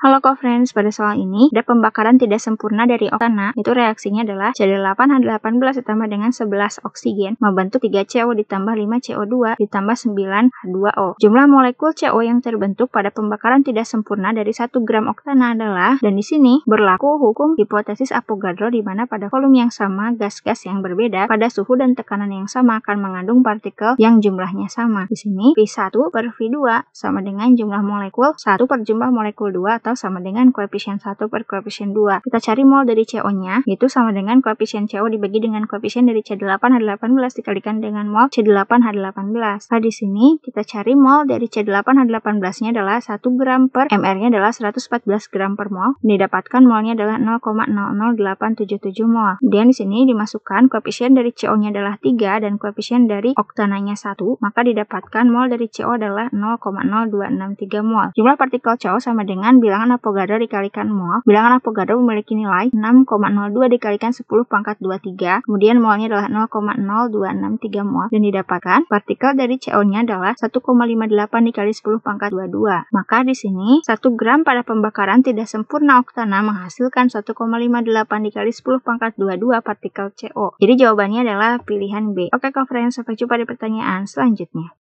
Halo co-friends, pada soal ini ada pembakaran tidak sempurna dari oktana, itu reaksinya adalah C8 H18 ditambah dengan 11 oksigen membentuk 3CO ditambah 5CO2 ditambah 9 H2O. Jumlah molekul CO yang terbentuk pada pembakaran tidak sempurna dari 1 gram oktana adalah, dan di sini berlaku hukum hipotesis Avogadro di mana pada volume yang sama gas-gas yang berbeda pada suhu dan tekanan yang sama akan mengandung partikel yang jumlahnya sama. Di sini V1 per V2 sama dengan jumlah molekul 1 per jumlah molekul 2 atau atau sama dengan koefisien 1 per koefisien 2. Kita cari mol dari CO-nya, yaitu sama dengan koefisien CO dibagi dengan koefisien dari C8H18 dikalikan dengan mol C8H18. Nah, di sini kita cari mol dari C8H18-nya adalah 1 gram per MR-nya adalah 114 gram per mol. Didapatkan molnya adalah 0,00877 mol. Dan di sini dimasukkan koefisien dari CO-nya adalah 3 dan koefisien dari oktananya 1, maka didapatkan mol dari CO adalah 0,0263 mol. Jumlah partikel CO sama dengan bilangan bilangan Avogadro dikalikan mol. Bilangan Avogadro memiliki nilai 6,02 dikalikan 10 pangkat 23. Kemudian molnya adalah 0,0263 mol dan didapatkan partikel dari CO-nya adalah 1,58 dikali 10 pangkat 22. Maka di sini 1 gram pada pembakaran tidak sempurna oktana menghasilkan 1,58 dikali 10 pangkat 22 partikel CO. Jadi jawabannya adalah pilihan B. Oke, konferensi sampai jumpa di pertanyaan selanjutnya.